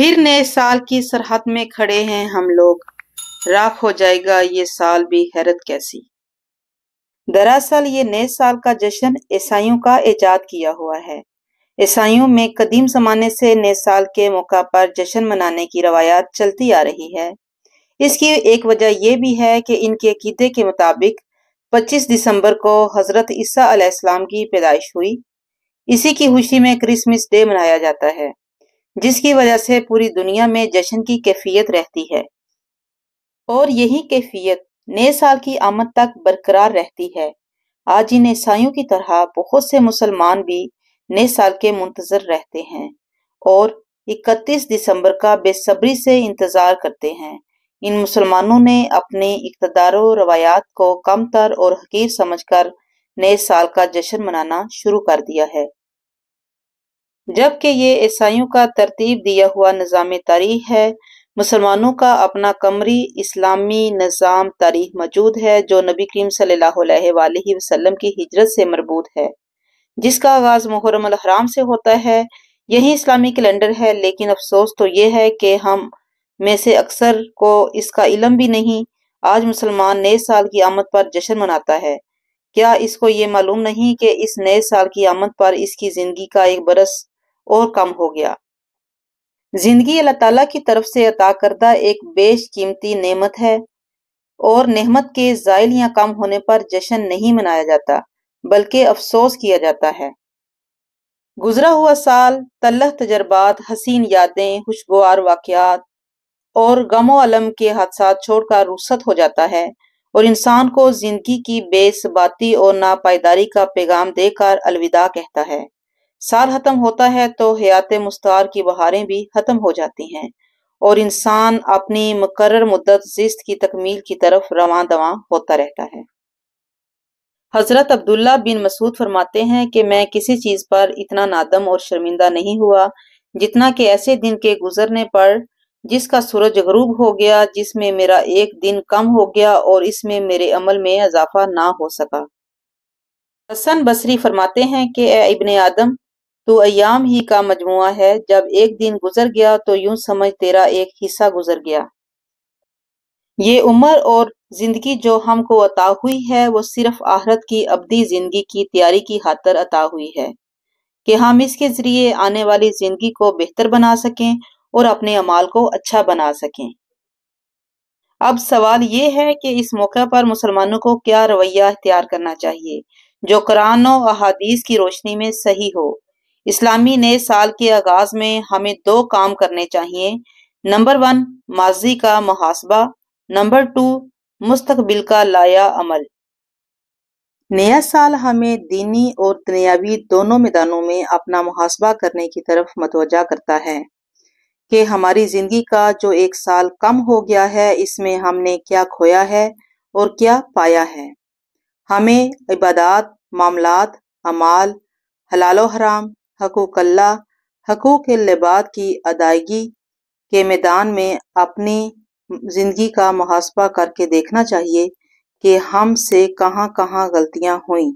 फिर नए साल की सरहद में खड़े हैं हम लोग राख हो जाएगा ये साल भी हैरत कैसी दरअसल ये नए साल का जश्न ईसाइयों का ईजाद किया हुआ है ईसाइयों में कदीम जमाने से नए साल के मौका पर जश्न मनाने की रवायात चलती आ रही है इसकी एक वजह यह भी है कि इनके अकीदे के मुताबिक 25 दिसंबर को हजरत ईसा अलैहिस्सलाम की पैदाइश हुई इसी की खुशी में क्रिसमस डे मनाया जाता है जिसकी वजह से पूरी दुनिया में जश्न की कैफियत रहती है और यही कैफियत नए साल की आमद तक बरकरार रहती है आज इन ईसाइयों की तरह बहुत से मुसलमान भी नए साल के मुंतजर रहते हैं और 31 दिसंबर का बेसब्री से इंतज़ार करते हैं इन मुसलमानों ने अपने इकतदारों रवायात को कमतर और हकीर समझकर नए साल का जश्न मनाना शुरू कर दिया है जबकि ये ईसाइयों का तरतीब दिया हुआ निज़ाम तारीख है मुसलमानों का अपना कमरी इस्लामी निज़ाम तारीख मौजूद है जो नबी करीम सल्लल्लाहु अलैहि वसल्लम की हिजरत से मरबूत है जिसका आगाज़ मुहर्रम हराम से होता है यही इस्लामी कैलेंडर है लेकिन अफसोस तो यह है कि हम में से अक्सर को इसका इलम भी नहीं आज मुसलमान नए साल की आमद पर जश्न मनाता है क्या इसको ये मालूम नहीं कि इस नए साल की आमद पर इसकी ज़िंदगी का एक बरस और कम हो गया जिंदगी अल्लाह ताला की तरफ से अता करदा एक बेश कीमती नेमत है और नेमत के जायल या कम होने पर जश्न नहीं मनाया जाता बल्कि अफसोस किया जाता है गुजरा हुआ साल तलह तजर्बात हसीन यादें खुशगवार वाकयात और गमो अलम के हादसा छोड़कर रुसत हो जाता है और इंसान को जिंदगी की बेसबाती और नापायदारी का पैगाम देकर अलविदा कहता है साल ख़त्म होता है तो हयात मुस्तार की बहारें भी ख़त्म हो जाती हैं और इंसान अपनी मुकर मुद्दत जिस्त की तकमील की तरफ रवा दवा होता रहता है हज़रत अब्दुल्ला बिन मसूद फरमाते हैं कि मैं किसी चीज़ पर इतना नादम और शर्मिंदा नहीं हुआ जितना कि ऐसे दिन के गुजरने पर जिसका सूरज गरूब हो गया जिसमें मेरा एक दिन कम हो गया और इसमें मेरे अमल में इजाफा ना हो सका हसन बसरी फरमाते हैं कि ए इबन आदम तो अयाम ही का मजमु है जब एक दिन गुजर गया तो यूं समझ तेरा एक हिस्सा गुजर गया ये उम्र और जिंदगी जो हमको अता हुई है वो सिर्फ आहरत की अबदी जिंदगी की तैयारी की खातर अता हुई है कि हम इसके जरिए आने वाली जिंदगी को बेहतर बना सकें और अपने अमाल को अच्छा बना सकें अब सवाल ये है कि इस मौके पर मुसलमानों को क्या रवैया अख्तियार करना चाहिए जो कुरान और अहादीस की रोशनी में सही हो इस्लामी नए साल के आगाज में हमें दो काम करने चाहिए नंबर वन माजी का मुहासबा नंबर टू मुस्तबिल का लाया अमल नया साल हमें दीनी और दुनियावी दोनों मैदानों में अपना मुहासबा करने की तरफ मतवजा करता है कि हमारी जिंदगी का जो एक साल कम हो गया है इसमें हमने क्या खोया है और क्या पाया है हमें इबादत मामलात अमाल हलाल हराम अल्लाह हकूक लिबाद की अदायगी के मैदान में अपनी ज़िंदगी का मुहासबा करके देखना चाहिए कि हम से कहाँ कहाँ गलतियाँ हुई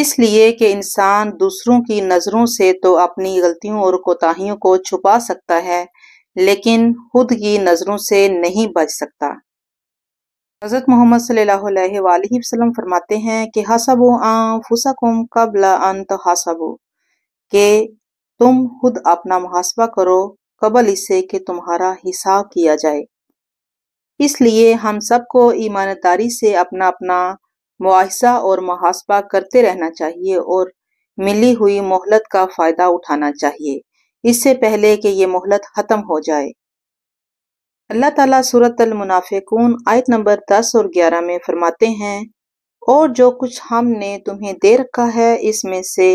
इसलिए कि इंसान दूसरों की नज़रों से तो अपनी गलतियों और कोताहियों को छुपा सकता है लेकिन खुद की नज़रों से नहीं बच सकता हज़रत मोहम्मद सल्लल्लाहु अलैहि वसल्लम फरमाते हैं कि हसबो आ फुसकुम कबला अंत तो हसबो कि तुम खुद अपना मुहासबा करो कबल इसे कि तुम्हारा हिसाब किया जाए इसलिए हम सबको ईमानदारी से अपना अपना मुआसा और मुहासबा करते रहना चाहिए और मिली हुई मोहलत का फ़ायदा उठाना चाहिए इससे पहले कि यह मोहलत ख़त्म हो जाए अल्लाह ताला सूरत मुनाफिकून आयत नंबर दस और ग्यारह में फरमाते हैं और जो कुछ हमने तुम्हें दे रखा है इसमें से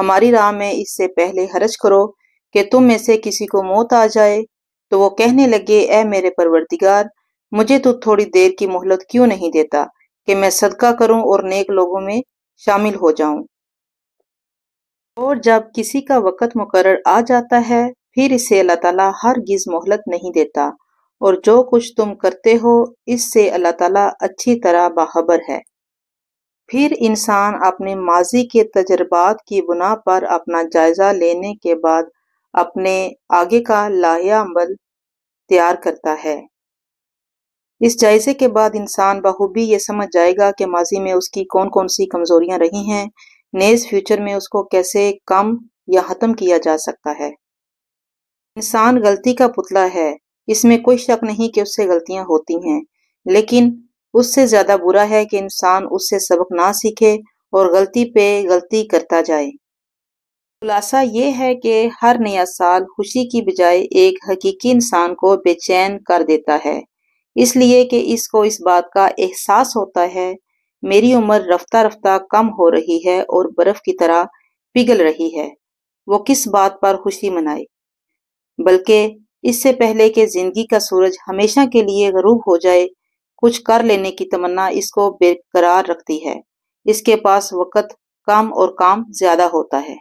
हमारी राह में इससे पहले हरज करो कि तुम में से किसी को मौत आ जाए तो वो कहने लगे ए मेरे परवरदिगार मुझे तो थोड़ी देर की मोहलत क्यों नहीं देता कि मैं सदका करूं और नेक लोगों में शामिल हो जाऊं और जब किसी का वक़्त मुकर आ जाता है फिर इसे अल्लाह ताला हर गिज मोहलत नहीं देता और जो कुछ तुम करते हो इससे अल्लाह ताला अच्छी तरह बाखबर है फिर इंसान अपने माजी के तजर्बात की बुना पर अपना जायज़ा लेने के बाद अपने आगे का लाहिया अमल तैयार करता है इस जायजे के बाद इंसान बखूबी ये समझ जाएगा कि माजी में उसकी कौन कौन सी कमजोरियां रही हैं नेज फ्यूचर में उसको कैसे कम या ख़त्म किया जा सकता है इंसान गलती का पुतला है इसमें कोई शक नहीं कि उससे गलतियां होती हैं लेकिन उससे ज्यादा बुरा है कि इंसान उससे सबक ना सीखे और गलती पे गलती करता जाए खुलासा ये है कि हर नया साल खुशी की बजाय एक हकीकी इंसान को बेचैन कर देता है इसलिए कि इसको इस बात का एहसास होता है मेरी उम्र रफ्ता रफ्ता कम हो रही है और बर्फ की तरह पिघल रही है वो किस बात पर खुशी मनाए बल्कि इससे पहले कि जिंदगी का सूरज हमेशा के लिए गरूब हो जाए कुछ कर लेने की तमन्ना इसको बेकरार रखती है इसके पास वक़्त कम और काम ज़्यादा होता है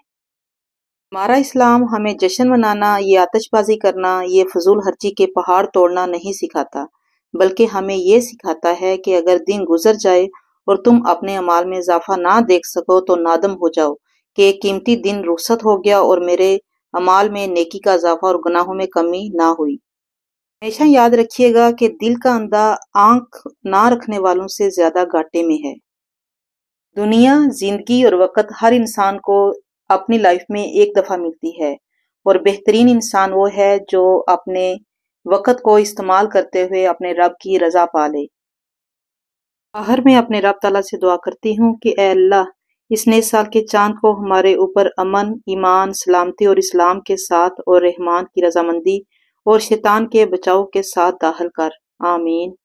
हमारा इस्लाम हमें जश्न मनाना ये आतशबाजी करना ये फजूल हर्ची के पहाड़ तोड़ना नहीं सिखाता बल्कि हमें ये सिखाता है कि अगर दिन गुजर जाए और तुम अपने अमाल में इजाफा ना देख सको तो नादम हो जाओ कि कीमती दिन रुखसत हो गया और मेरे अमाल में नेकी का इजाफा और गुनाहों में कमी ना हुई हमेशा याद रखिएगा कि दिल का अंदा आंख ना रखने वालों से ज्यादा घाटे में है दुनिया जिंदगी और वक़्त हर इंसान को अपनी लाइफ में एक दफ़ा मिलती है और बेहतरीन इंसान वो है जो अपने वक़्त को इस्तेमाल करते हुए अपने रब की रज़ा पा ले बाहर में अपने रब तला से दुआ करती हूँ कि अल्लाह इस नए साल के चांद को हमारे ऊपर अमन ईमान सलामती और इस्लाम के साथ और रहमान की रजामंदी और शैतान के बचाव के साथ दाखिल कर आमीन